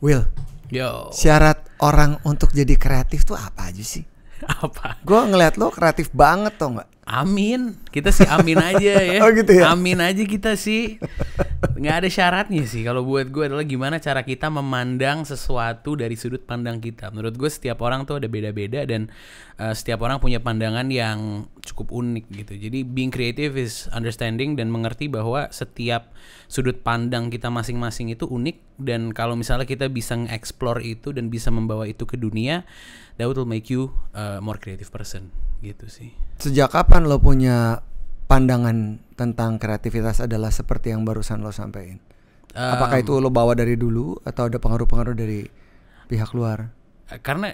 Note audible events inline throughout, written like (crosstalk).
Will, Yo. syarat orang untuk jadi kreatif tuh apa aja sih? (laughs) apa? Gue ngeliat lo kreatif banget tau nggak? Amin, kita sih amin aja ya. oh gitu ya. Amin aja kita sih. Nggak ada syaratnya sih. Kalau buat gue adalah gimana cara kita memandang sesuatu dari sudut pandang kita. Menurut gue setiap orang tuh ada beda-beda dan uh, setiap orang punya pandangan yang cukup unik gitu. Jadi being creative is understanding dan mengerti bahwa setiap sudut pandang kita masing-masing itu unik dan kalau misalnya kita bisa nge-explore itu dan bisa membawa itu ke dunia, that will make you a eh, more creative person gitu sih. Sejak kapan lo punya pandangan tentang kreativitas adalah seperti yang barusan lo sampaikan? Um, Apakah itu lo bawa dari dulu atau ada pengaruh-pengaruh dari pihak luar? Eh, karena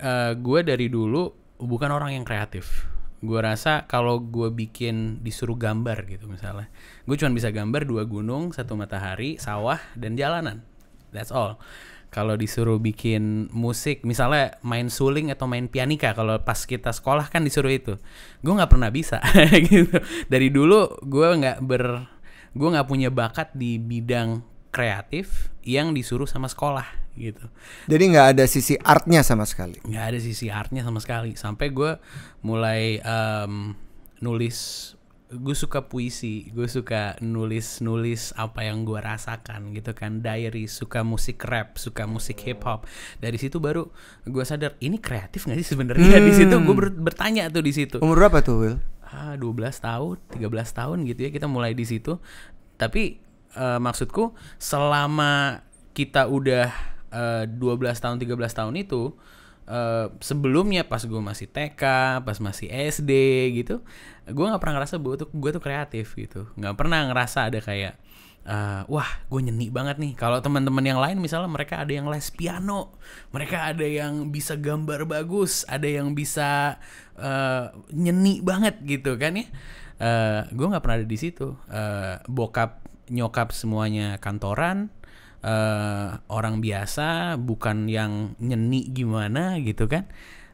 uh, gue dari dulu bukan orang yang kreatif. Gue rasa kalau gue bikin disuruh gambar gitu misalnya, gue cuma bisa gambar dua gunung, satu matahari, sawah, dan jalanan. That's all kalau disuruh bikin musik misalnya main suling atau main pianika kalau pas kita sekolah kan disuruh itu gue nggak pernah bisa (laughs) gitu dari dulu gue nggak ber gue nggak punya bakat di bidang kreatif yang disuruh sama sekolah gitu jadi nggak ada sisi artnya sama sekali nggak ada sisi artnya sama sekali sampai gue mulai um, nulis gue suka puisi gue suka nulis nulis apa yang gue rasakan gitu kan diary suka musik rap suka musik hip hop dari situ baru gue sadar ini kreatif gak sih sebenarnya (laughs) hmm. di situ gue ber bertanya tuh di situ umur berapa tuh Will ah 12 tahun 13 tahun gitu ya kita mulai di situ tapi uh, maksudku selama kita udah uh, eh, 12 tahun 13 tahun itu Uh, sebelumnya pas gue masih TK, pas masih SD gitu, gue nggak pernah ngerasa bahwa tuh gue tuh kreatif gitu, nggak pernah ngerasa ada kayak uh, wah gue nyeni banget nih kalau teman-teman yang lain misalnya mereka ada yang les piano mereka ada yang bisa gambar bagus ada yang bisa uh, nyeni banget gitu kan ya uh, gue nggak pernah ada di situ uh, bokap nyokap semuanya kantoran uh, orang biasa bukan yang nyeni gimana gitu kan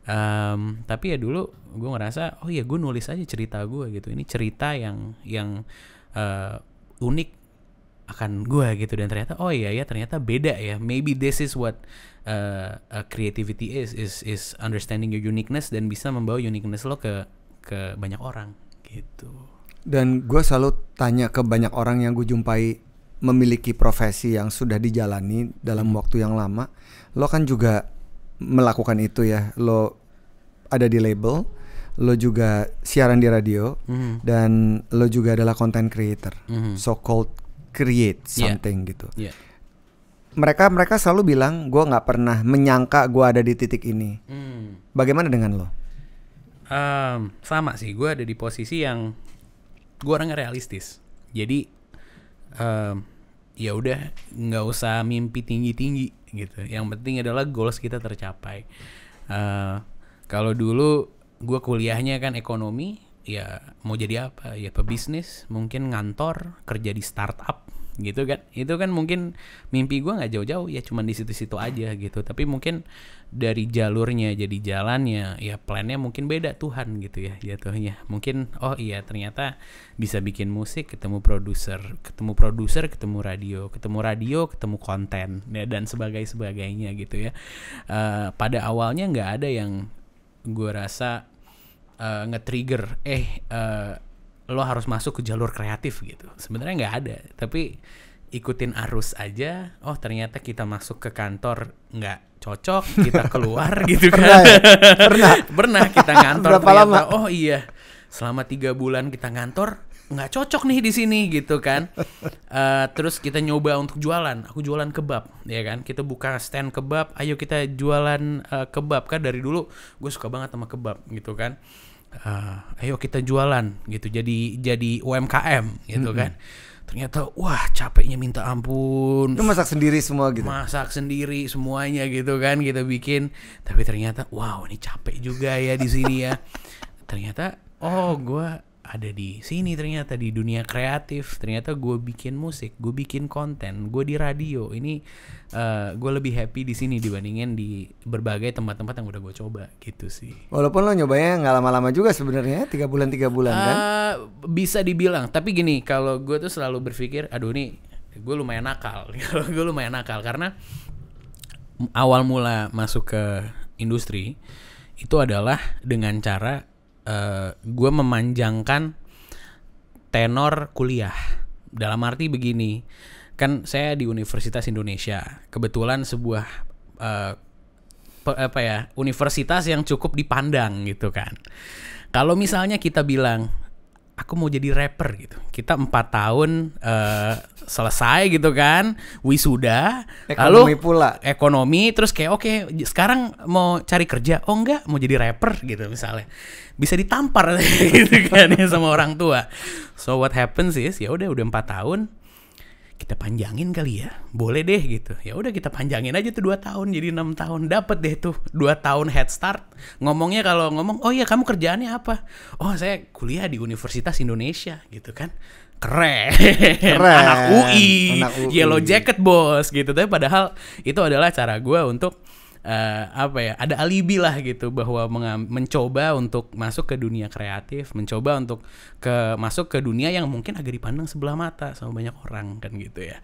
um, tapi ya dulu gue ngerasa oh ya gue nulis aja cerita gue gitu ini cerita yang yang uh, unik akan gue gitu dan ternyata oh iya ya ternyata beda ya maybe this is what uh, creativity is is is understanding your uniqueness dan bisa membawa uniqueness lo ke ke banyak orang gitu dan gue selalu tanya ke banyak orang yang gue jumpai memiliki profesi yang sudah dijalani dalam waktu yang lama, lo kan juga melakukan itu ya. Lo ada di label, lo juga siaran di radio hmm. dan lo juga adalah content creator. Hmm. So called create something yeah. gitu. Yeah. Mereka mereka selalu bilang gue nggak pernah menyangka gue ada di titik ini. Mm. Bagaimana dengan lo? Um, sama sih, gue ada di posisi yang gue orangnya realistis. Jadi um, ya udah nggak usah mimpi tinggi tinggi gitu yang penting adalah goals kita tercapai uh, kalau dulu gue kuliahnya kan ekonomi ya mau jadi apa ya pebisnis mungkin ngantor kerja di startup gitu kan itu kan mungkin mimpi gue nggak jauh-jauh ya cuman di situ-situ aja gitu tapi mungkin dari jalurnya jadi jalannya ya plannya mungkin beda Tuhan gitu ya jatuhnya mungkin oh iya ternyata bisa bikin musik ketemu produser ketemu produser ketemu radio ketemu radio ketemu konten ya, dan sebagai sebagainya gitu ya uh, pada awalnya nggak ada yang gue rasa uh, nge-trigger eh uh, lo harus masuk ke jalur kreatif gitu sebenarnya nggak ada tapi ikutin arus aja oh ternyata kita masuk ke kantor nggak cocok kita (laughs) keluar gitu kan pernah ya? pernah (laughs) pernah kita ngantor berapa ternyata, lama oh iya selama tiga bulan kita ngantor nggak cocok nih di sini gitu kan uh, (laughs) terus kita nyoba untuk jualan aku jualan kebab ya kan kita buka stand kebab ayo kita jualan uh, kebab kan dari dulu gue suka banget sama kebab gitu kan uh, ayo kita jualan gitu jadi jadi UMKM gitu mm -hmm. kan ternyata wah capeknya minta ampun lu masak sendiri semua gitu masak sendiri semuanya gitu kan kita bikin tapi ternyata wow ini capek juga ya di sini ya (laughs) ternyata oh gue ada di sini ternyata di dunia kreatif ternyata gue bikin musik gue bikin konten gue di radio ini uh, eh, gue lebih happy di sini dibandingin di berbagai tempat-tempat yang udah gue coba gitu sih walaupun lo nyobanya nggak lama-lama juga sebenarnya tiga bulan tiga bulan uh, kan eh, bisa dibilang tapi gini kalau gue tuh selalu berpikir aduh ini gue lumayan nakal (laughs) gue lumayan nakal karena awal mula masuk ke industri itu adalah dengan cara Eh, gue memanjangkan tenor kuliah. Dalam arti begini, kan saya di Universitas Indonesia. Kebetulan sebuah uh, pe, apa ya, universitas yang cukup dipandang gitu kan. Kalau misalnya kita bilang aku mau jadi rapper gitu. Kita empat tahun uh, selesai gitu kan, wisuda. Ekonomi lalu, pula. Ekonomi, terus kayak oke, okay, sekarang mau cari kerja, oh enggak, mau jadi rapper gitu misalnya. Bisa ditampar (laughs) gitu kan ya sama orang tua. So what happens is ya udah udah empat tahun, kita panjangin kali ya boleh deh gitu ya udah kita panjangin aja tuh dua tahun jadi enam tahun dapat deh tuh dua tahun head start ngomongnya kalau ngomong oh iya kamu kerjaannya apa oh saya kuliah di Universitas Indonesia gitu kan keren, keren. anak, UI, anak UI yellow jacket bos gitu tapi padahal itu adalah cara gue untuk uh, apa ya ada alibi lah gitu bahwa mencoba untuk masuk ke dunia kreatif mencoba untuk ke masuk ke dunia yang mungkin agak dipandang sebelah mata sama banyak orang kan gitu ya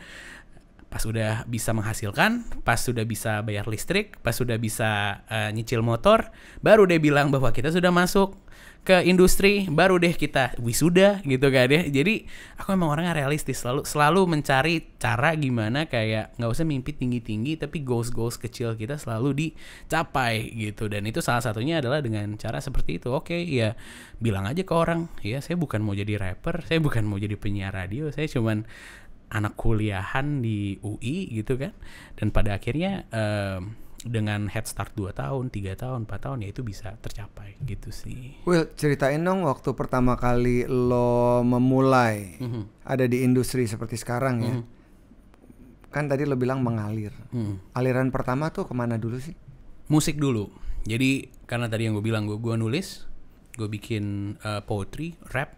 pas sudah bisa menghasilkan, pas sudah bisa bayar listrik, pas sudah bisa uh, nyicil motor, baru deh bilang bahwa kita sudah masuk ke industri, baru deh kita wisuda gitu kan ya. Jadi aku emang orangnya realistis selalu selalu mencari cara gimana kayak nggak usah mimpi tinggi-tinggi tapi goals-goals kecil kita selalu dicapai gitu dan itu salah satunya adalah dengan cara seperti itu. Oke, ya bilang aja ke orang, ya saya bukan mau jadi rapper, saya bukan mau jadi penyiar radio, saya cuman anak kuliahan di UI gitu kan dan pada akhirnya um, dengan head start 2 tahun, 3 tahun, 4 tahun ya itu bisa tercapai gitu sih. Well ceritain dong waktu pertama kali lo memulai mm -hmm. ada di industri seperti sekarang ya. Mm -hmm. Kan tadi lo bilang mengalir. Mm. Aliran pertama tuh kemana dulu sih? Musik dulu. Jadi karena tadi yang gue bilang gue gue nulis, gue bikin uh, poetry, rap.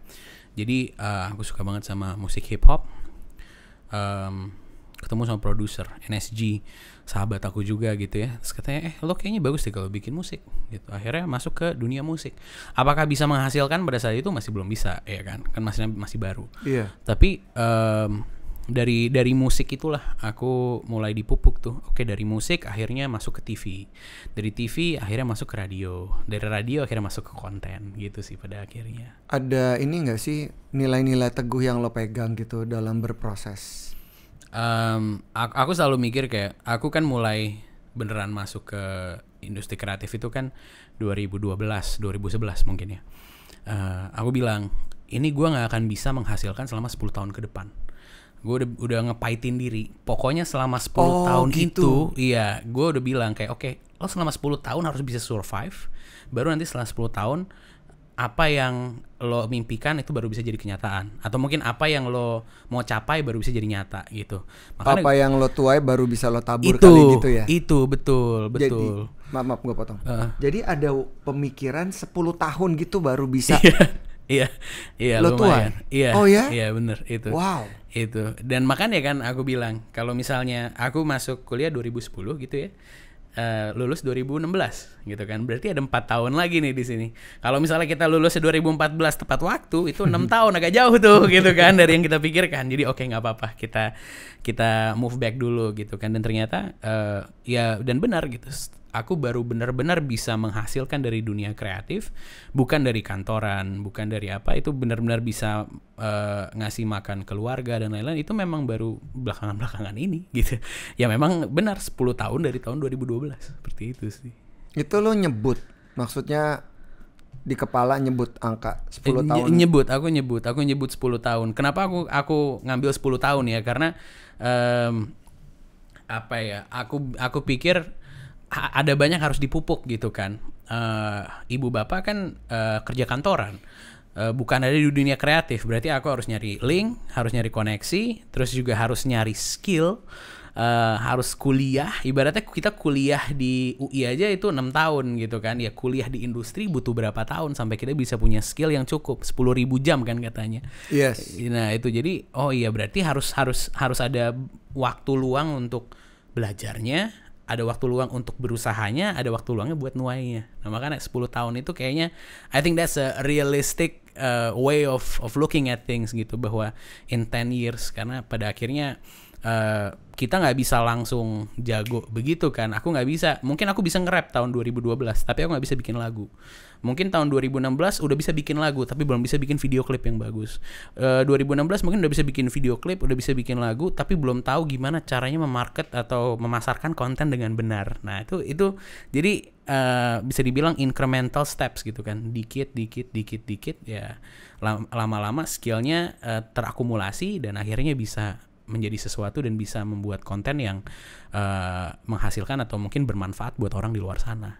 Jadi uh, aku suka banget sama musik hip hop um, ketemu sama produser NSG sahabat aku juga gitu ya terus katanya eh lo kayaknya bagus deh kalau bikin musik gitu akhirnya masuk ke dunia musik apakah bisa menghasilkan pada saat itu masih belum bisa ya kan kan masih masih baru iya yeah. tapi um, dari dari musik itulah aku mulai dipupuk tuh. Oke, dari musik akhirnya masuk ke TV. Dari TV akhirnya masuk ke radio. Dari radio akhirnya masuk ke konten gitu sih pada akhirnya. Ada ini enggak sih nilai-nilai teguh yang lo pegang gitu dalam berproses? Um, aku selalu mikir kayak aku kan mulai beneran masuk ke industri kreatif itu kan 2012, 2011 mungkin ya. Uh, aku bilang ini gue gak akan bisa menghasilkan selama 10 tahun ke depan gue udah udah ngepaitin diri pokoknya selama 10 oh, tahun gitu. itu iya gue udah bilang kayak oke okay, lo selama 10 tahun harus bisa survive baru nanti setelah 10 tahun apa yang lo mimpikan itu baru bisa jadi kenyataan atau mungkin apa yang lo mau capai baru bisa jadi nyata gitu Makanya, apa yang lo tuai baru bisa lo tabur itu, kali gitu ya itu betul betul jadi, maaf maaf gue potong uh. jadi ada pemikiran 10 tahun gitu baru bisa iya. Iya, iya lo lumayan. Tua. Iya. Oh ya? Iya bener itu. Wow. Itu dan makanya kan aku bilang kalau misalnya aku masuk kuliah 2010 gitu ya. Uh, lulus 2016 gitu kan berarti ada empat tahun lagi nih di sini kalau misalnya kita lulus 2014 tepat waktu itu enam (laughs) tahun agak jauh tuh gitu kan dari yang kita pikirkan jadi oke okay, nggak apa-apa kita kita move back dulu gitu kan dan ternyata uh, ya dan benar gitu aku baru benar-benar bisa menghasilkan dari dunia kreatif, bukan dari kantoran, bukan dari apa itu benar-benar bisa uh, ngasih makan keluarga dan lain-lain itu memang baru belakangan-belakangan ini gitu. Ya memang benar 10 tahun dari tahun 2012 seperti itu sih. Itu lo nyebut maksudnya di kepala nyebut angka 10 tahun. Nyebut, aku nyebut, aku nyebut 10 tahun. Kenapa aku aku ngambil 10 tahun ya? Karena um, apa ya? Aku aku pikir ada banyak harus dipupuk gitu kan. Uh, ibu bapak kan uh, kerja kantoran, uh, bukan ada di dunia kreatif. Berarti aku harus nyari link, harus nyari koneksi, terus juga harus nyari skill, uh, harus kuliah. Ibaratnya kita kuliah di UI aja itu enam tahun gitu kan. Ya kuliah di industri butuh berapa tahun sampai kita bisa punya skill yang cukup sepuluh ribu jam kan katanya. Yes. Nah itu jadi oh iya berarti harus harus harus ada waktu luang untuk belajarnya ada waktu luang untuk berusahanya, ada waktu luangnya buat nuainya. Nah, makanya 10 tahun itu kayaknya I think that's a realistic uh, way of of looking at things gitu bahwa in 10 years karena pada akhirnya uh, kita nggak bisa langsung jago begitu kan aku nggak bisa mungkin aku bisa nge-rap tahun 2012 tapi aku nggak bisa bikin lagu mungkin tahun 2016 udah bisa bikin lagu tapi belum bisa bikin video klip yang bagus uh, eh, 2016 mungkin udah bisa bikin video klip udah bisa bikin lagu tapi belum tahu gimana caranya memarket atau memasarkan konten dengan benar nah itu itu jadi uh, bisa dibilang incremental steps gitu kan dikit dikit dikit dikit ya lama-lama skillnya uh, terakumulasi dan akhirnya bisa menjadi sesuatu dan bisa membuat konten yang uh, menghasilkan atau mungkin bermanfaat buat orang di luar sana.